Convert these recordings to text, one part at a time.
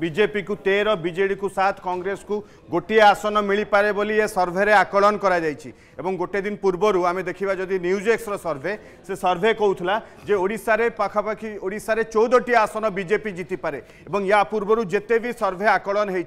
BJP को तेरह BJD को सात कांग्रेस को गोटे आसन मिल पारे बोली ये सर्भे आकलन कर गोटे दिन पूर्व आम देखा जदि न्यूज एक्स सर्भे से सर्भे कहला जे ओडार पाखापाखि ओडार चौदटी आसन बीजेपी जीतिपे और या पूर्व जिते भी सर्भे आकलन हो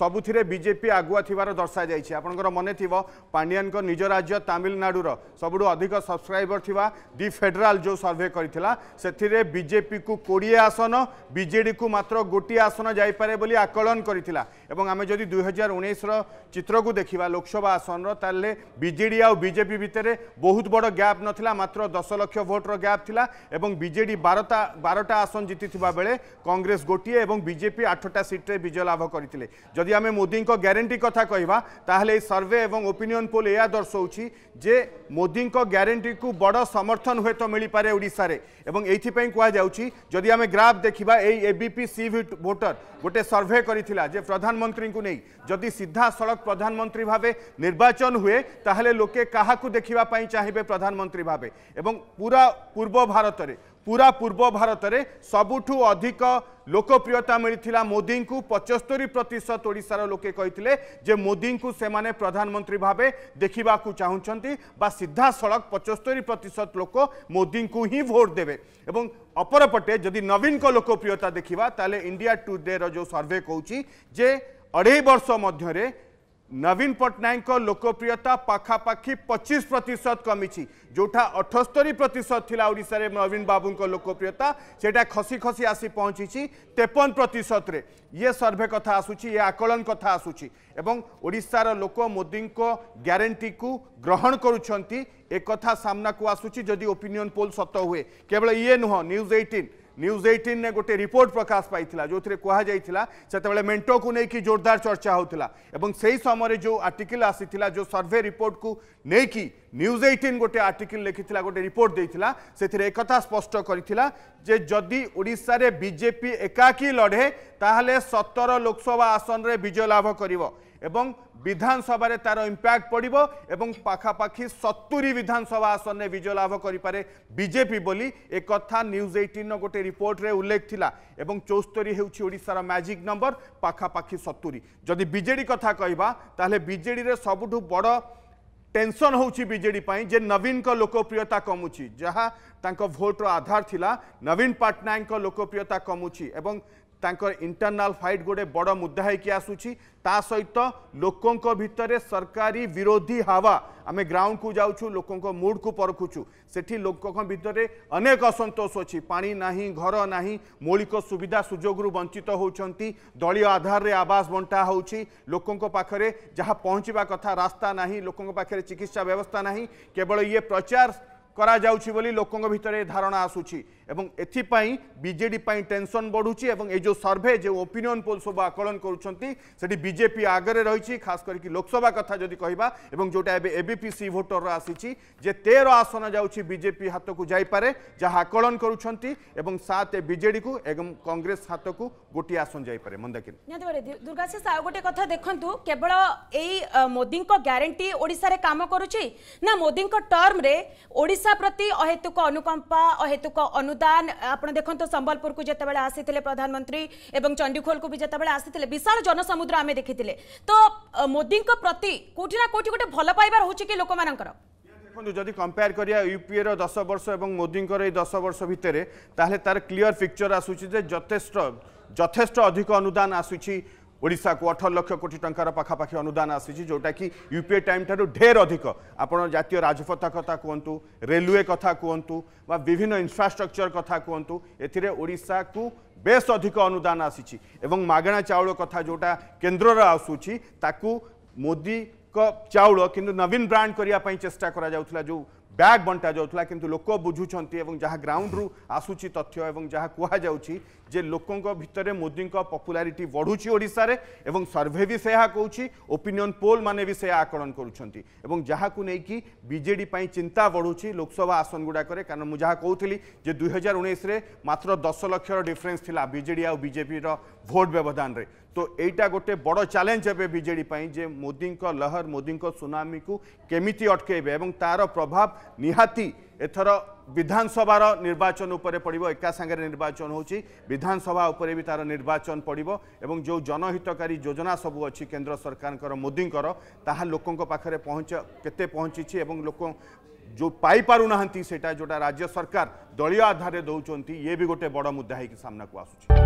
सबुति बीजेपी आगुआ थवर दर्शा जाए आपंकर मन थो पांडियान निज राज्य तामिलनाडुर सबुठ अधिक सब्सक्राइबर थी दि फेडराल जो सर्भे करजेपी को कोड़े आसन बीजेडी को मात्र गोटे आसन जाए ଯାଇপারে বলে আকলন করেছিল এবং আমি যদি দুই হাজার উনিশর চিত্রকু দেখা লোকসভা আসন তাহলে বিজেডি আউ বিজেপি ভিতরে বহুত বড় গ্যাপ নথিলা মাত্র দশ লক্ষ ভোটর গ্যাপ লা এবং বিজেডি বারটা বারোটা আসন জিতি বেড়ে কংগ্রেস গোটিয়ে এবং বিজেপি আঠটা সিট্রে বিজয় লাভ করে যদি আমি মোদী গ্যারেটি কথা কহা তাহলে এই সর্ভে এবং ওপিনিয়ন পোল এয়া দর্শাউছি যে মোদী গ্যারেটি কু বড় সমর্থন হুয়েত মিপারে ওড়শার এবং এইপাই কুযাচ্ছি যদি আমি গ্রাফ দেখা এই এবিপি সি ভোটর গোটে সর্ভে করে যে প্রধানমন্ত্রী নেই যদি সিধাসলখ প্রধানমন্ত্রী ভাবে নির্বাচন হুয়ে তাহলে লোকে কাহাকু দেখা চাহিবে প্রধানমন্ত্রী ভাবে এবং পুরা পূর্ব ভারতের पूरा पूर्व भारत में सबुठू अधिक लोकप्रियता मिलता मोदी को पचस्तरी प्रतिशत ओडार लोके कहते मोदी को से प्रधानमंत्री भाव देखा चाहते सीधा सड़क पचस्तरी प्रतिशत लोक मोदी को ही भोट देवे अपरपटे जदि नवीन को लोकप्रियता देखा इंडिया टुडे रो सर्वे कहचे अढ़ई वर्ष मध्य ନବୀନ ପଟ୍ଟନାୟକଙ୍କ ଲୋକପ୍ରିୟତା ପାଖାପାଖି ପଚିଶ ପ୍ରତିଶତ କମିଛି ଯେଉଁଠା ଅଠସ୍ତରୀ ପ୍ରତିଶତ ଥିଲା ଓଡ଼ିଶାରେ ନବୀନ ବାବୁଙ୍କ ଲୋକପ୍ରିୟତା ସେଇଟା ଖସି ଖସି ଆସି ପହଞ୍ଚିଛି ତେପନ ପ୍ରତିଶତରେ ଇଏ ସର୍ଭେ କଥା ଆସୁଛି ଇଏ ଆକଳନ କଥା ଆସୁଛି ଏବଂ ଓଡ଼ିଶାର ଲୋକ ମୋଦିଙ୍କ ଗ୍ୟାରେଣ୍ଟିକୁ ଗ୍ରହଣ କରୁଛନ୍ତି ଏ କଥା ସାମ୍ନାକୁ ଆସୁଛି ଯଦି ଓପିନିଅନ୍ ପୋଲ୍ ସତ ହୁଏ କେବଳ ଇଏ ନୁହଁ ନ୍ୟୁଜ୍ ଏଇଟିନ୍ न्यूज एटीन ने गोटे रिपोर्ट प्रकाश पाई जो कहुई से मेटो को लेकिन जोरदार चर्चा होता से ही समय जो आर्टिकल आसी जो सर्भे रिपोर्ट को लेकिन न्यूज एटीन गोटे आर्टिकल लिखी गोटे रिपोर्ट देता से एक स्पष्ट कर যে যদি ওড়শার বিজেপি একাকী লড়ে তাহলে সতর লোকসভা আসনরে বিজয় লাভ করব এবং বিধানসভার তার ইম্প্যাক্ট পড়ব এবং পাখাপাখি সতুরি বিধানসভা আসনে বিজয় লাভ করে বিজেপি বলে একথা নিউজ এইটিন গোটে রিপোর্টরে উল্লেখ লা এবং চৌস্তরি হচ্ছে ওড়শার ম্যাজিক নম্বর পাখাপাখি সতুরি যদি বিজেডি কথা কহবা তাহলে বিজেডি সবুঠু বড় টেনশন হচ্ছে বিজেডি যে নবীন লোকপ্রিয়তা কমুছি যা তাঁর ভোটর আধার লা নবীন পট্টনাক লোকপ্রিয়তা কমুছি এবং इंटरनल फाइट गोटे बड़ मुद्दा होकर आसूता सहित लोकों भितर सरकारी विरोधी हावा आम ग्राउंड को जाऊँ लोक मुड को परखुचु से भितर अनेक असंतोष अच्छी पा ना घर ना मौलिक सुविधा सुजोगु वंचित होती दलय आधार में आवास बंटा होकों पाखे जहाँ पहुँचवा कथा रास्ता ना लोक चिकित्सा व्यवस्था ना केवल ये प्रचार करा करोक भितर धारणा आसूरी এবং এথিপাই বিজেডি পাই টেনশন বড়ুচি এবং এই যে সর্ভে যে ওপিনিয়ন পোল সব আকলন করছেন সেটি বিজেপি আগরে রয়েছে খাস করি লোকসভা কথা যদি কহবা এবং যেটা এবে এবিপিসি ভোটর আসিছি যে তের আসন যাচ্ছে বিজেপি হাতকু পারে যা আকলন করছেন এবং সাথে বিজেডি কু এবং কংগ্রেস হাতকু গোটি আসন যাই যাইপারে মন্দাকিনী দুর্গাশিষ আউ গোটে কথা দেখুন কেবল এই মোদী গ্যারেটি ওড়শার কাম করুচি না মোদী টর্মরে ওড়শা প্রতি অহেতুক অনুকম্পা অহেতুক অনু অনুদান আপনার দেখুন সম্বলপুরক যেতবে আসিলে প্রধানমন্ত্রী এবং চণ্ডীখোলকু বি যেতবে আসিলে বিশাল জনসমুদ্র আমি দেখিলে তো মোদী প্রতি কোটি না কোটি গোটে ভাল পাইবা রয়েছে কি লোক মানকর দেখুন যদি কম্পেয়ার করা ইউপিএ দশ বর্ষ এবং মোদীঙ্কর এই দশ বর্ষ ভিতরে তাহলে তার ক্লিয়ার পিকচর আসুচি যে যথেষ্ট যথেষ্ট অধিক অনুদান আসুচি ওড়শাকু অঠর লক্ষ কোটি টাকার পাখাপাখি অনুদান আসিছে যেটা কি ইউপিএ টাইম ঠার ঢের অধিক আপনার জাতীয় রাজপথ কথা কুহতু রেলওয়ে কথা কুহতু বা বিভিন্ন ইনফ্রাস্ট্রকচর কথা কুহতু এতে ওড়শাকু বেশ অধিক অনুদান আসিছে এবং মাগণা চাউল কথা যেটা কেন্দ্রর আসুছি তাকু মোদীক চাউল কিন্তু নবীন ব্রাণ্ড করা চেষ্টা করা যাওয়া যে ବ୍ୟାଗ୍ ବଣ୍ଟା ଯାଉଥିଲା କିନ୍ତୁ ଲୋକ ବୁଝୁଛନ୍ତି ଏବଂ ଯାହା ଗ୍ରାଉଣ୍ଡରୁ ଆସୁଛି ତଥ୍ୟ ଏବଂ ଯାହା କୁହାଯାଉଛି ଯେ ଲୋକଙ୍କ ଭିତରେ ମୋଦିଙ୍କ ପପୁଲାରିଟି ବଢ଼ୁଛି ଓଡ଼ିଶାରେ ଏବଂ ସର୍ଭେ ବି ସେ ଏହା କହୁଛି ଓପିନିଅନ୍ ପୋଲ୍ ମାନେ ବି ସେ ଆକଳନ କରୁଛନ୍ତି ଏବଂ ଯାହାକୁ ନେଇକି ବିଜେଡ଼ି ପାଇଁ ଚିନ୍ତା ବଢ଼ୁଛି ଲୋକସଭା ଆସନ ଗୁଡ଼ାକରେ କାରଣ ମୁଁ ଯାହା କହୁଥିଲି ଯେ ଦୁଇହଜାର ଉଣେଇଶରେ ମାତ୍ର ଦଶ ଲକ୍ଷର ଡିଫରେନ୍ସ ଥିଲା ବିଜେଡ଼ି ଆଉ ବିଜେପିର ଭୋଟ୍ ବ୍ୟବଧାନରେ তো এইটা গোটে বড় চ্যালেঞ্জ এবে বিজেডি পাই যে মোদিঙ্ক লহর মোদিঙ্ক সুনামিকু কেমিতি অটকাইবে এবং তার প্রভাব নিহাতি এথর বিধানসভার নির্বাচন উপরে পড়ব একা সাংরে নির্বাচন হচ্ছে বিধানসভা উপরে বি তার নির্বাচন পড়ব এবং যে জনহিতকারী যোজনা সবু অছি কেন্দ্র সরকারঙ্কর মোদিঙ্কর তাহা লোক পাখে পৌঁছ কেতে পৌঁছিছি এবং লোক जो पाईपारू ना सेटा जोटा राज्य सरकार दलीय आधार दौरान ये भी गोटे बड़ मुद्दा होकर सामना को आसूँ